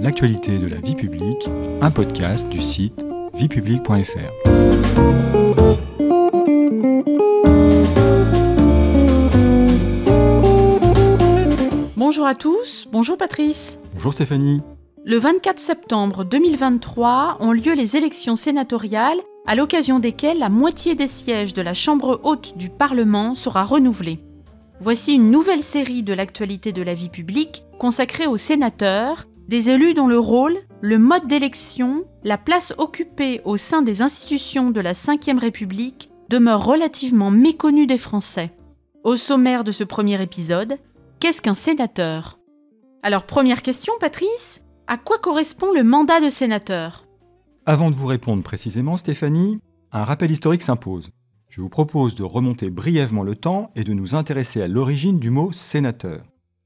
l'actualité de la vie publique, un podcast du site viepublique.fr. Bonjour à tous, bonjour Patrice. Bonjour Stéphanie. Le 24 septembre 2023 ont lieu les élections sénatoriales à l'occasion desquelles la moitié des sièges de la Chambre haute du Parlement sera renouvelée. Voici une nouvelle série de l'actualité de la vie publique consacrée aux sénateurs des élus dont le rôle, le mode d'élection, la place occupée au sein des institutions de la Ve République demeurent relativement méconnus des Français. Au sommaire de ce premier épisode, qu'est-ce qu'un sénateur Alors première question, Patrice, à quoi correspond le mandat de sénateur Avant de vous répondre précisément, Stéphanie, un rappel historique s'impose. Je vous propose de remonter brièvement le temps et de nous intéresser à l'origine du mot sénateur.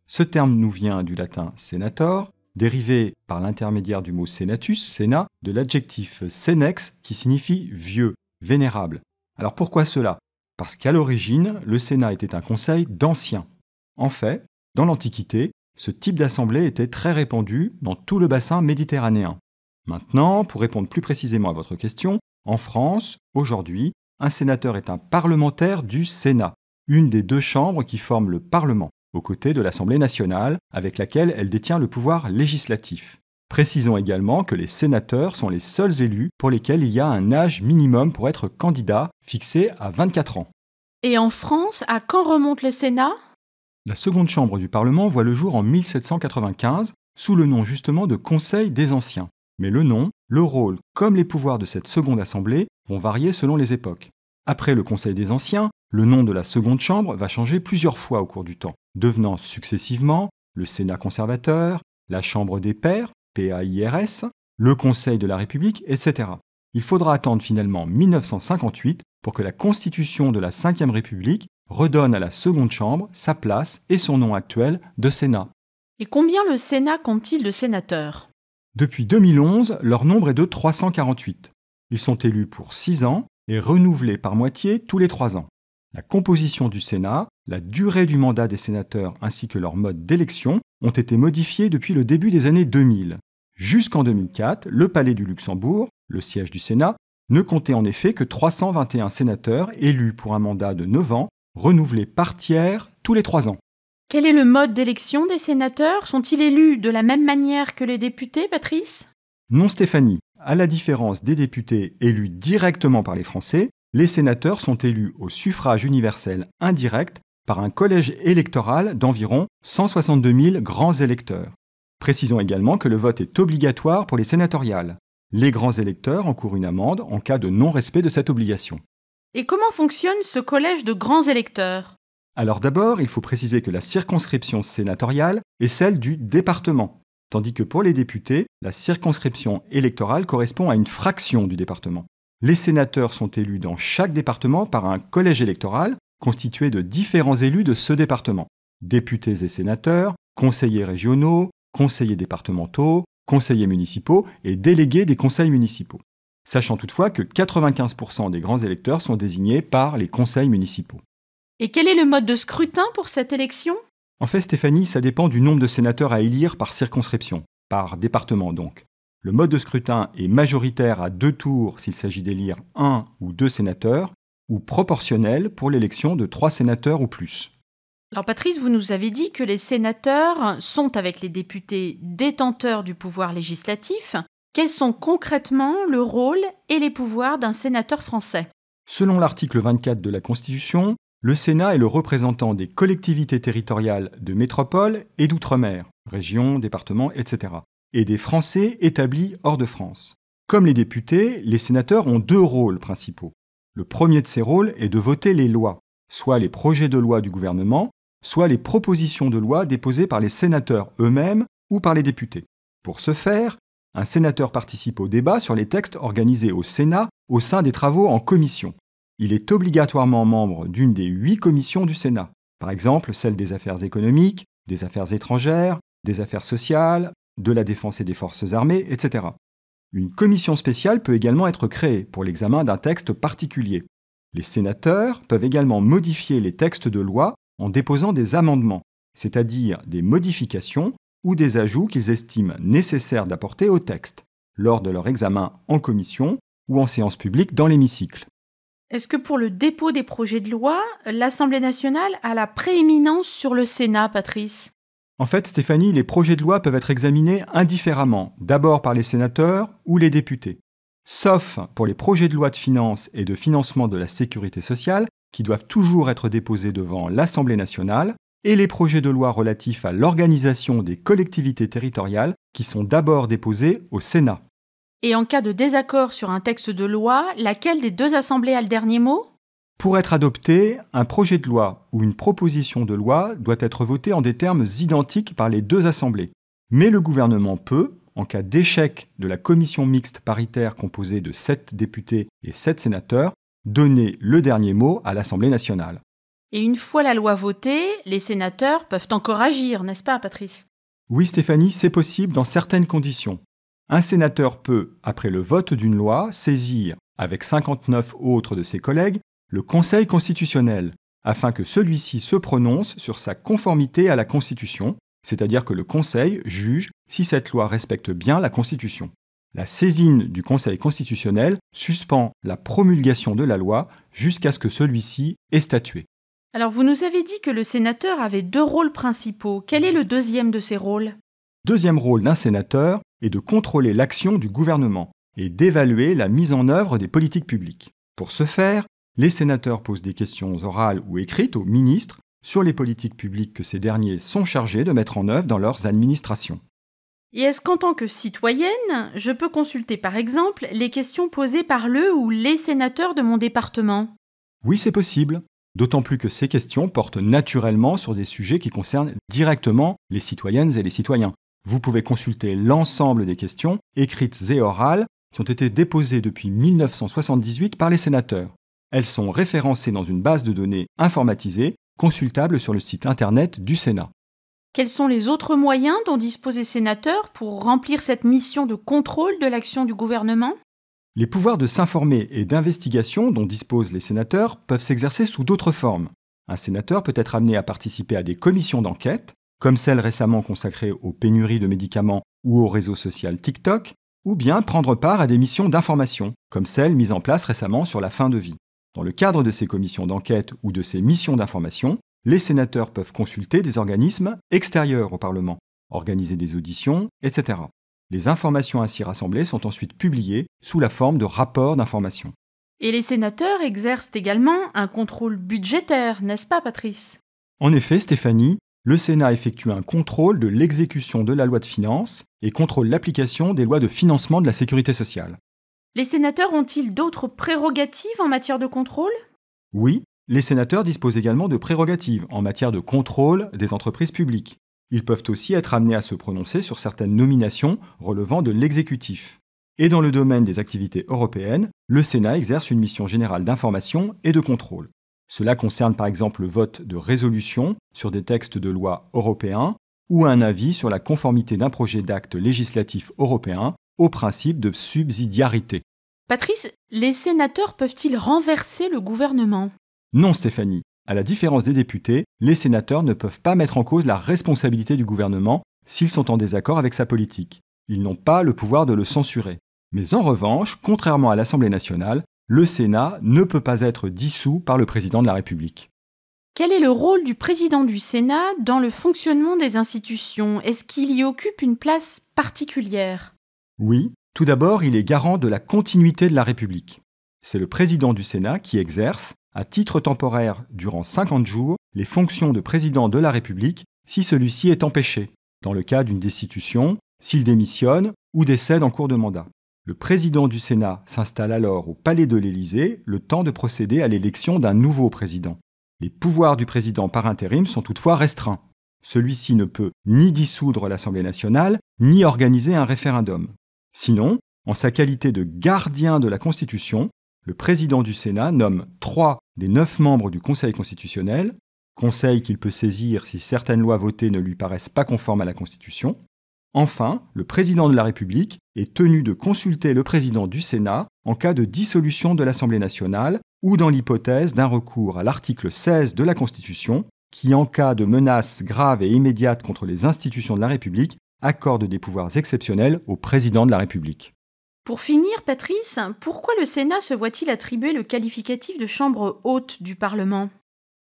Ce terme nous vient du latin senator, dérivé par l'intermédiaire du mot senatus, sénat, de l'adjectif senex qui signifie vieux, vénérable. Alors pourquoi cela Parce qu'à l'origine, le sénat était un conseil d'anciens. En fait, dans l'Antiquité, ce type d'assemblée était très répandu dans tout le bassin méditerranéen. Maintenant, pour répondre plus précisément à votre question, en France, aujourd'hui, un sénateur est un parlementaire du Sénat, une des deux chambres qui forment le Parlement aux côtés de l'Assemblée nationale, avec laquelle elle détient le pouvoir législatif. Précisons également que les sénateurs sont les seuls élus pour lesquels il y a un âge minimum pour être candidat, fixé à 24 ans. Et en France, à quand remonte le Sénat La seconde chambre du Parlement voit le jour en 1795, sous le nom justement de Conseil des Anciens. Mais le nom, le rôle, comme les pouvoirs de cette seconde assemblée vont varier selon les époques. Après le Conseil des Anciens, le nom de la seconde chambre va changer plusieurs fois au cours du temps devenant successivement le Sénat conservateur, la Chambre des pairs, PAIRS, le Conseil de la République, etc. Il faudra attendre finalement 1958 pour que la Constitution de la Ve République redonne à la Seconde Chambre sa place et son nom actuel de Sénat. Et combien le Sénat compte-t-il de sénateurs Depuis 2011, leur nombre est de 348. Ils sont élus pour 6 ans et renouvelés par moitié tous les 3 ans. La composition du Sénat la durée du mandat des sénateurs ainsi que leur mode d'élection ont été modifiés depuis le début des années 2000. Jusqu'en 2004, le Palais du Luxembourg, le siège du Sénat, ne comptait en effet que 321 sénateurs élus pour un mandat de 9 ans, renouvelés par tiers tous les 3 ans. Quel est le mode d'élection des sénateurs Sont-ils élus de la même manière que les députés, Patrice Non, Stéphanie. À la différence des députés élus directement par les Français, les sénateurs sont élus au suffrage universel indirect par un collège électoral d'environ 162 000 grands électeurs. Précisons également que le vote est obligatoire pour les sénatoriales. Les grands électeurs encourent une amende en cas de non-respect de cette obligation. Et comment fonctionne ce collège de grands électeurs Alors d'abord, il faut préciser que la circonscription sénatoriale est celle du département, tandis que pour les députés, la circonscription électorale correspond à une fraction du département. Les sénateurs sont élus dans chaque département par un collège électoral constitué de différents élus de ce département, députés et sénateurs, conseillers régionaux, conseillers départementaux, conseillers municipaux et délégués des conseils municipaux, sachant toutefois que 95% des grands électeurs sont désignés par les conseils municipaux. Et quel est le mode de scrutin pour cette élection En fait, Stéphanie, ça dépend du nombre de sénateurs à élire par circonscription, par département donc. Le mode de scrutin est majoritaire à deux tours s'il s'agit d'élire un ou deux sénateurs, ou proportionnelle pour l'élection de trois sénateurs ou plus. Alors Patrice, vous nous avez dit que les sénateurs sont avec les députés détenteurs du pouvoir législatif. Quels sont concrètement le rôle et les pouvoirs d'un sénateur français Selon l'article 24 de la Constitution, le Sénat est le représentant des collectivités territoriales de métropole et d'outre-mer, régions, départements, etc., et des Français établis hors de France. Comme les députés, les sénateurs ont deux rôles principaux. Le premier de ses rôles est de voter les lois, soit les projets de loi du gouvernement, soit les propositions de loi déposées par les sénateurs eux-mêmes ou par les députés. Pour ce faire, un sénateur participe au débat sur les textes organisés au Sénat au sein des travaux en commission. Il est obligatoirement membre d'une des huit commissions du Sénat, par exemple celle des affaires économiques, des affaires étrangères, des affaires sociales, de la défense et des forces armées, etc. Une commission spéciale peut également être créée pour l'examen d'un texte particulier. Les sénateurs peuvent également modifier les textes de loi en déposant des amendements, c'est-à-dire des modifications ou des ajouts qu'ils estiment nécessaires d'apporter au texte, lors de leur examen en commission ou en séance publique dans l'hémicycle. Est-ce que pour le dépôt des projets de loi, l'Assemblée nationale a la prééminence sur le Sénat, Patrice en fait, Stéphanie, les projets de loi peuvent être examinés indifféremment, d'abord par les sénateurs ou les députés. Sauf pour les projets de loi de finances et de financement de la sécurité sociale, qui doivent toujours être déposés devant l'Assemblée nationale, et les projets de loi relatifs à l'organisation des collectivités territoriales, qui sont d'abord déposés au Sénat. Et en cas de désaccord sur un texte de loi, laquelle des deux assemblées a le dernier mot pour être adopté, un projet de loi ou une proposition de loi doit être voté en des termes identiques par les deux assemblées. Mais le gouvernement peut, en cas d'échec de la commission mixte paritaire composée de sept députés et sept sénateurs, donner le dernier mot à l'Assemblée nationale. Et une fois la loi votée, les sénateurs peuvent encore agir, n'est-ce pas, Patrice Oui, Stéphanie, c'est possible dans certaines conditions. Un sénateur peut, après le vote d'une loi, saisir, avec 59 autres de ses collègues, le Conseil constitutionnel, afin que celui-ci se prononce sur sa conformité à la Constitution, c'est-à-dire que le Conseil juge si cette loi respecte bien la Constitution. La saisine du Conseil constitutionnel suspend la promulgation de la loi jusqu'à ce que celui-ci ait statué. Alors vous nous avez dit que le sénateur avait deux rôles principaux. Quel est le deuxième de ces rôles Deuxième rôle d'un sénateur est de contrôler l'action du gouvernement et d'évaluer la mise en œuvre des politiques publiques. Pour ce faire, les sénateurs posent des questions orales ou écrites aux ministres sur les politiques publiques que ces derniers sont chargés de mettre en œuvre dans leurs administrations. Et est-ce qu'en tant que citoyenne, je peux consulter par exemple les questions posées par le ou les sénateurs de mon département Oui, c'est possible, d'autant plus que ces questions portent naturellement sur des sujets qui concernent directement les citoyennes et les citoyens. Vous pouvez consulter l'ensemble des questions, écrites et orales, qui ont été déposées depuis 1978 par les sénateurs. Elles sont référencées dans une base de données informatisée, consultable sur le site Internet du Sénat. Quels sont les autres moyens dont disposent les sénateurs pour remplir cette mission de contrôle de l'action du gouvernement Les pouvoirs de s'informer et d'investigation dont disposent les sénateurs peuvent s'exercer sous d'autres formes. Un sénateur peut être amené à participer à des commissions d'enquête, comme celle récemment consacrée aux pénuries de médicaments ou au réseau social TikTok, ou bien prendre part à des missions d'information, comme celle mise en place récemment sur la fin de vie. Dans le cadre de ces commissions d'enquête ou de ces missions d'information, les sénateurs peuvent consulter des organismes extérieurs au Parlement, organiser des auditions, etc. Les informations ainsi rassemblées sont ensuite publiées sous la forme de rapports d'information. Et les sénateurs exercent également un contrôle budgétaire, n'est-ce pas Patrice En effet, Stéphanie, le Sénat effectue un contrôle de l'exécution de la loi de finances et contrôle l'application des lois de financement de la sécurité sociale. Les sénateurs ont-ils d'autres prérogatives en matière de contrôle Oui, les sénateurs disposent également de prérogatives en matière de contrôle des entreprises publiques. Ils peuvent aussi être amenés à se prononcer sur certaines nominations relevant de l'exécutif. Et dans le domaine des activités européennes, le Sénat exerce une mission générale d'information et de contrôle. Cela concerne par exemple le vote de résolution sur des textes de loi européens ou un avis sur la conformité d'un projet d'acte législatif européen au principe de subsidiarité. Patrice, les sénateurs peuvent-ils renverser le gouvernement Non, Stéphanie. À la différence des députés, les sénateurs ne peuvent pas mettre en cause la responsabilité du gouvernement s'ils sont en désaccord avec sa politique. Ils n'ont pas le pouvoir de le censurer. Mais en revanche, contrairement à l'Assemblée nationale, le Sénat ne peut pas être dissous par le président de la République. Quel est le rôle du président du Sénat dans le fonctionnement des institutions Est-ce qu'il y occupe une place particulière Oui, tout d'abord, il est garant de la continuité de la République. C'est le président du Sénat qui exerce, à titre temporaire durant 50 jours, les fonctions de président de la République si celui-ci est empêché, dans le cas d'une destitution, s'il démissionne ou décède en cours de mandat. Le président du Sénat s'installe alors au Palais de l'Élysée le temps de procéder à l'élection d'un nouveau président. Les pouvoirs du président par intérim sont toutefois restreints. Celui-ci ne peut ni dissoudre l'Assemblée nationale, ni organiser un référendum. Sinon, en sa qualité de gardien de la Constitution, le président du Sénat nomme trois des neuf membres du Conseil constitutionnel, conseil qu'il peut saisir si certaines lois votées ne lui paraissent pas conformes à la Constitution. Enfin, le président de la République est tenu de consulter le président du Sénat en cas de dissolution de l'Assemblée nationale ou dans l'hypothèse d'un recours à l'article 16 de la Constitution qui, en cas de menace grave et immédiate contre les institutions de la République, accorde des pouvoirs exceptionnels au président de la République. Pour finir, Patrice, pourquoi le Sénat se voit-il attribuer le qualificatif de chambre haute du Parlement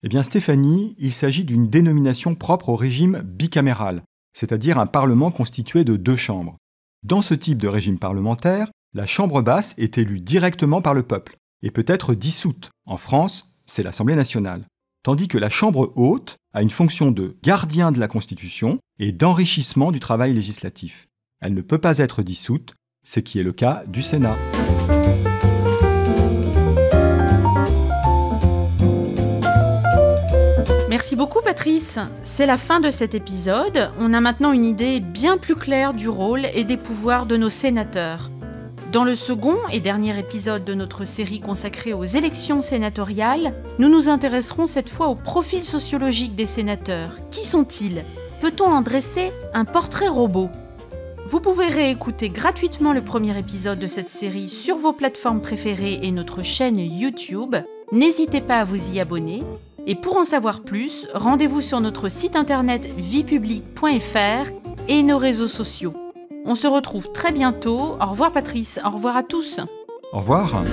Eh bien Stéphanie, il s'agit d'une dénomination propre au régime bicaméral, c'est-à-dire un Parlement constitué de deux chambres. Dans ce type de régime parlementaire, la Chambre basse est élue directement par le peuple et peut être dissoute. En France, c'est l'Assemblée nationale tandis que la Chambre haute a une fonction de gardien de la Constitution et d'enrichissement du travail législatif. Elle ne peut pas être dissoute, ce qui est le cas du Sénat. Merci beaucoup Patrice. C'est la fin de cet épisode. On a maintenant une idée bien plus claire du rôle et des pouvoirs de nos sénateurs. Dans le second et dernier épisode de notre série consacrée aux élections sénatoriales, nous nous intéresserons cette fois au profil sociologique des sénateurs. Qui sont-ils Peut-on en dresser un portrait robot Vous pouvez réécouter gratuitement le premier épisode de cette série sur vos plateformes préférées et notre chaîne YouTube. N'hésitez pas à vous y abonner. Et pour en savoir plus, rendez-vous sur notre site internet vipublic.fr et nos réseaux sociaux. On se retrouve très bientôt. Au revoir Patrice, au revoir à tous. Au revoir.